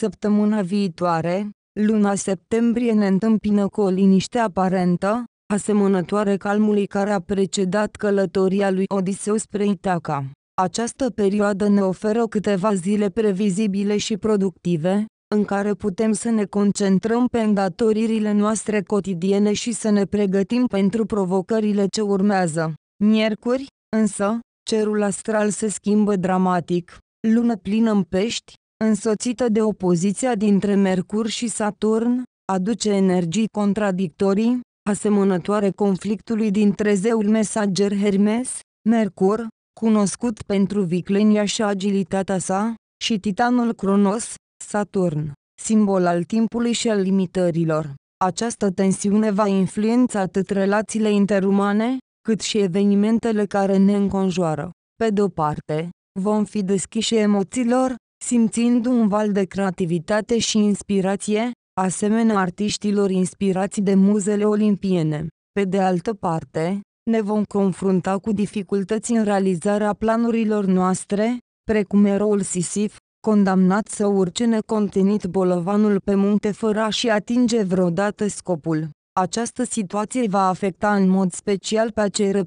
Săptămâna viitoare, luna septembrie ne întâmpină cu o liniște aparentă, asemănătoare calmului care a precedat călătoria lui Odiseu spre Itaca. Această perioadă ne oferă câteva zile previzibile și productive, în care putem să ne concentrăm pe îndatoririle noastre cotidiene și să ne pregătim pentru provocările ce urmează. Miercuri, însă, cerul astral se schimbă dramatic. Lună plină în pești, însoțită de opoziția dintre Mercur și Saturn, aduce energii contradictorii, asemănătoare conflictului dintre zeul mesager Hermes, Mercur, cunoscut pentru viclenia și agilitatea sa, și titanul Cronos, Saturn, simbol al timpului și al limitărilor. Această tensiune va influența atât relațiile interumane, cât și evenimentele care ne înconjoară. Pe de-o parte, vom fi deschiși emoțiilor, simțind un val de creativitate și inspirație, asemenea artiștilor inspirați de muzele olimpiene. Pe de altă parte, ne vom confrunta cu dificultăți în realizarea planurilor noastre, precum eroul Sisif, condamnat să urce necontenit bolovanul pe munte fără a-și atinge vreodată scopul. Această situație va afecta în mod special pe acei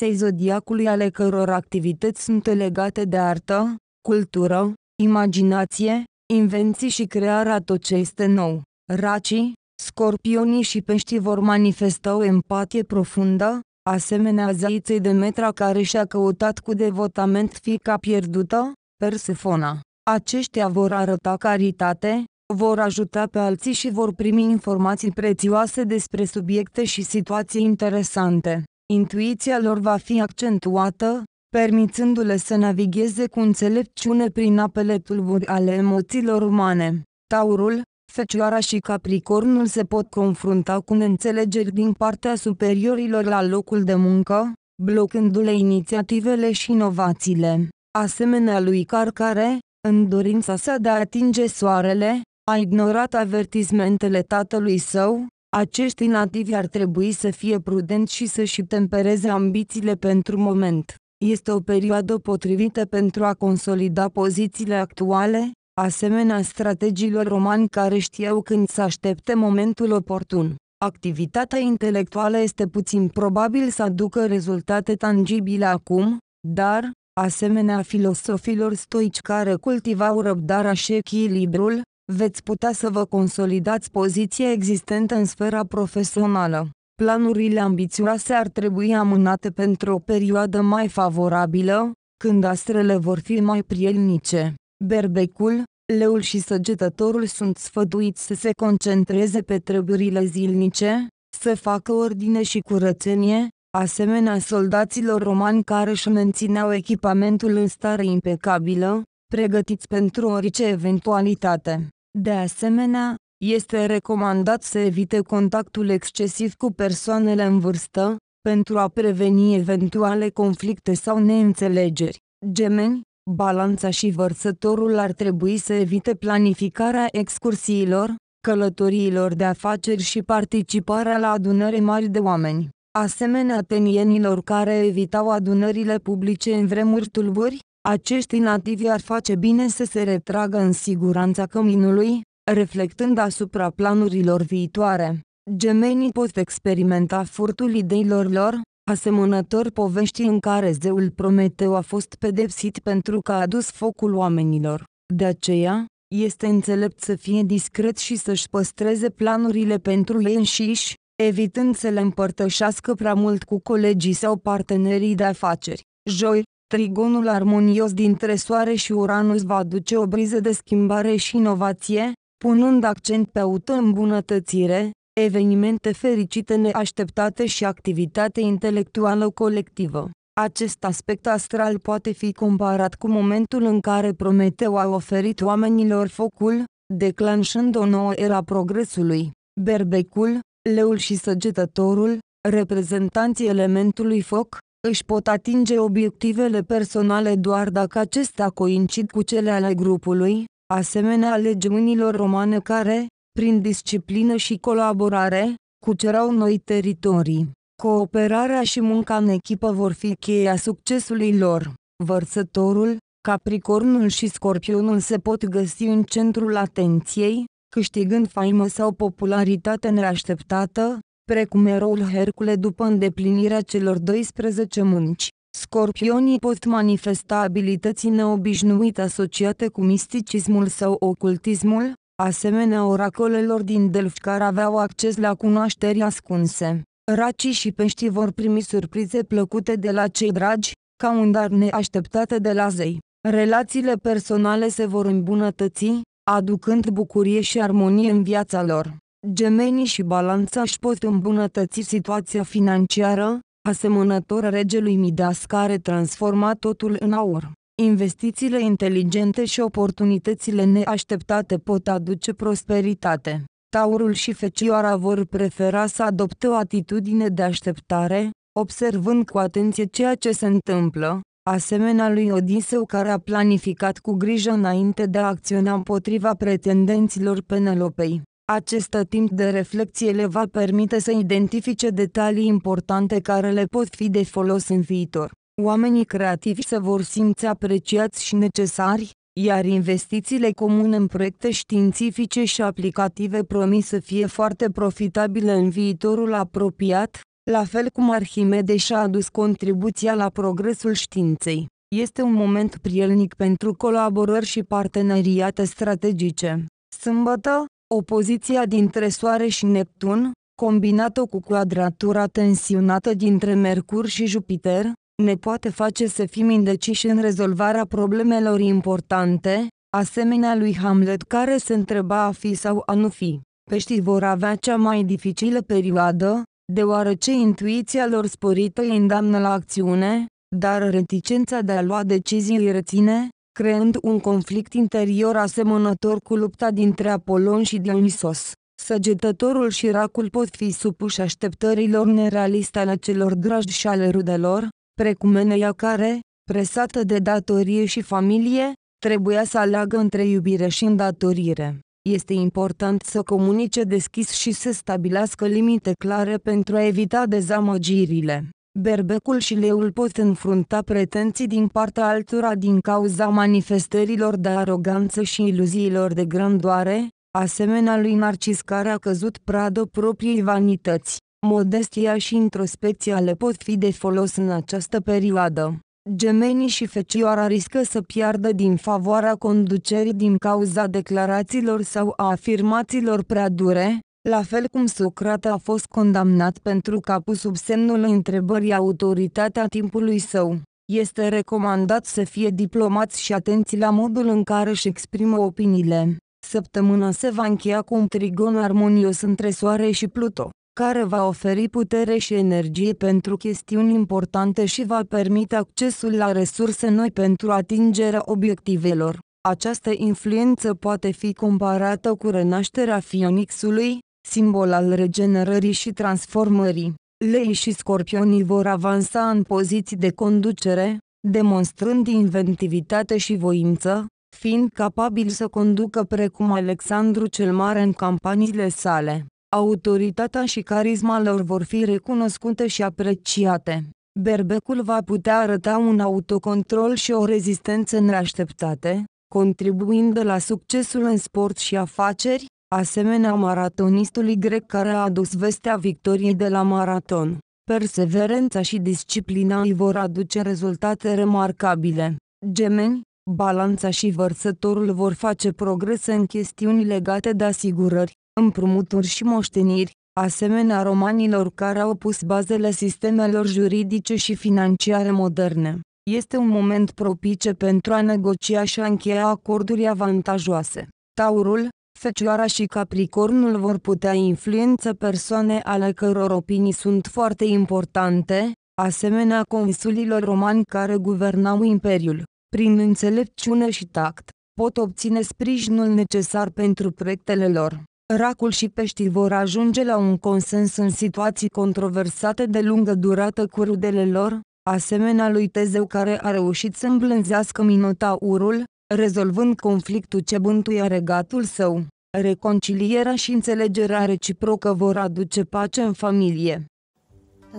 ai zodiacului ale căror activități sunt legate de artă, cultură, imaginație, invenții și crearea tot ce este nou. Racii, scorpionii și peștii vor manifesta o empatie profundă, asemenea zeiței metra care și-a căutat cu devotament fica pierdută, Persefona. Aceștia vor arăta caritate, vor ajuta pe alții și vor primi informații prețioase despre subiecte și situații interesante. Intuiția lor va fi accentuată, permițându-le să navigheze cu înțelepciune prin apele tulburi ale emoțiilor umane. Taurul, Fecioara și Capricornul se pot confrunta cu neînțelegeri din partea superiorilor la locul de muncă, blocându-le inițiativele și inovațiile. Asemenea lui Carcare, în dorința sa de a atinge soarele, a ignorat avertismentele tatălui său, acești nativi ar trebui să fie prudenți și să-și tempereze ambițiile pentru moment. Este o perioadă potrivită pentru a consolida pozițiile actuale, asemenea strategilor romani care știau când să aștepte momentul oportun. Activitatea intelectuală este puțin probabil să aducă rezultate tangibile acum, dar, asemenea filosofilor stoici care cultivau răbdarea și echilibrul, veți putea să vă consolidați poziția existentă în sfera profesională planurile ambițioase ar trebui amânate pentru o perioadă mai favorabilă, când astrele vor fi mai prielnice. Berbecul, leul și săgetătorul sunt sfăduiți să se concentreze pe treburile zilnice, să facă ordine și curățenie, asemenea soldaților romani care își mențineau echipamentul în stare impecabilă, pregătiți pentru orice eventualitate. De asemenea, este recomandat să evite contactul excesiv cu persoanele în vârstă, pentru a preveni eventuale conflicte sau neînțelegeri. Gemeni, balanța și vărsătorul ar trebui să evite planificarea excursiilor, călătoriilor de afaceri și participarea la adunări mari de oameni. Asemenea atenienilor care evitau adunările publice în vremuri tulburi, acești nativi ar face bine să se retragă în siguranța căminului, reflectând asupra planurilor viitoare. Gemenii pot experimenta furtul ideilor lor, asemănător poveștii în care zeul Prometeu a fost pedepsit pentru că a adus focul oamenilor. De aceea, este înțelept să fie discret și să-și păstreze planurile pentru ei înșiși, evitând să le împărtășească prea mult cu colegii sau partenerii de afaceri. Joi, trigonul armonios dintre Soare și Uranus va aduce o briză de schimbare și inovație, punând accent pe îmbunătățire, evenimente fericite neașteptate și activitate intelectuală colectivă. Acest aspect astral poate fi comparat cu momentul în care Prometeu a oferit oamenilor focul, declanșând o nouă era progresului. Berbecul, leul și săgetătorul, reprezentanții elementului foc, își pot atinge obiectivele personale doar dacă acestea coincid cu cele ale grupului, asemenea legiunilor romane care, prin disciplină și colaborare, cucerau noi teritorii. Cooperarea și munca în echipă vor fi cheia succesului lor. Vărsătorul, Capricornul și Scorpionul se pot găsi în centrul atenției, câștigând faimă sau popularitate neașteptată, precum eroul Hercule după îndeplinirea celor 12 munci. Scorpionii pot manifesta abilități neobișnuite asociate cu misticismul sau ocultismul, asemenea oracolelor din Delft care aveau acces la cunoașteri ascunse. Racii și peștii vor primi surprize plăcute de la cei dragi, ca un dar neașteptat de la zei. Relațiile personale se vor îmbunătăți, aducând bucurie și armonie în viața lor. Gemenii și balanța își pot îmbunătăți situația financiară, asemănător regelui Midas care transforma totul în aur. Investițiile inteligente și oportunitățile neașteptate pot aduce prosperitate. Taurul și Fecioara vor prefera să adopte o atitudine de așteptare, observând cu atenție ceea ce se întâmplă, asemenea lui Odiseu care a planificat cu grijă înainte de a acționa împotriva pretendenților Penelopei. Acest timp de reflexie le va permite să identifice detalii importante care le pot fi de folos în viitor. Oamenii creativi se vor simți apreciați și necesari, iar investițiile comune în proiecte științifice și aplicative promis să fie foarte profitabile în viitorul apropiat, la fel cum Arhimede și-a adus contribuția la progresul științei. Este un moment prielnic pentru colaborări și parteneriate strategice. Sâmbătă, Opoziția dintre Soare și Neptun, combinată cu quadratura tensionată dintre Mercur și Jupiter, ne poate face să fim indeciși în rezolvarea problemelor importante, asemenea lui Hamlet care se întreba a fi sau a nu fi. Peștii vor avea cea mai dificilă perioadă, deoarece intuiția lor sporită îi îndamnă la acțiune, dar reticența de a lua decizii îi reține, creând un conflict interior asemănător cu lupta dintre Apolon și Dionisos. Săgetătorul și racul pot fi supuși așteptărilor nerealiste ale celor dragi și ale rudelor, precum Eneia care, presată de datorie și familie, trebuia să aleagă între iubire și îndatorire. Este important să comunice deschis și să stabilească limite clare pentru a evita dezamăgirile. Berbecul și leul pot înfrunta pretenții din partea altora din cauza manifestărilor de aroganță și iluziilor de grandoare, asemenea lui Narcis care a căzut pradă propriei vanități. Modestia și introspecția le pot fi de folos în această perioadă. Gemenii și fecioara riscă să piardă din favoarea conducerii din cauza declarațiilor sau a afirmațiilor prea dure, la fel cum Socrate a fost condamnat pentru că a pus sub semnul întrebării autoritatea timpului său. Este recomandat să fie diplomați și atenți la modul în care își exprimă opiniile. Săptămâna se va încheia cu un trigon armonios între Soare și Pluto, care va oferi putere și energie pentru chestiuni importante și va permite accesul la resurse noi pentru atingerea obiectivelor. Această influență poate fi comparată cu renașterea Fionixului, simbol al regenerării și transformării, lei și scorpionii vor avansa în poziții de conducere, demonstrând inventivitate și voință, fiind capabili să conducă precum Alexandru cel Mare în campaniile sale. Autoritatea și carisma lor vor fi recunoscute și apreciate. Berbecul va putea arăta un autocontrol și o rezistență neașteptate, contribuind la succesul în sport și afaceri, asemenea maratonistului grec care a adus vestea victoriei de la maraton. Perseverența și disciplina îi vor aduce rezultate remarcabile. Gemeni, balanța și vărsătorul vor face progrese în chestiuni legate de asigurări, împrumuturi și moșteniri, asemenea romanilor care au pus bazele sistemelor juridice și financiare moderne. Este un moment propice pentru a negocia și a încheia acorduri avantajoase. Taurul, Fecioara și Capricornul vor putea influența persoane ale căror opinii sunt foarte importante, asemenea consulilor romani care guvernau imperiul. Prin înțelepciune și tact, pot obține sprijinul necesar pentru proiectele lor. Racul și peștii vor ajunge la un consens în situații controversate de lungă durată cu rudele lor, asemenea lui Tezeu care a reușit să îmblânzească Minotaurul, rezolvând conflictul ce bântuie regatul său. Reconcilierea și înțelegerea reciprocă vor aduce pace în familie.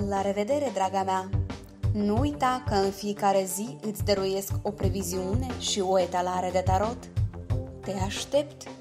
La revedere, draga mea! Nu uita că în fiecare zi îți dăruiesc o previziune și o etalare de tarot. Te aștept!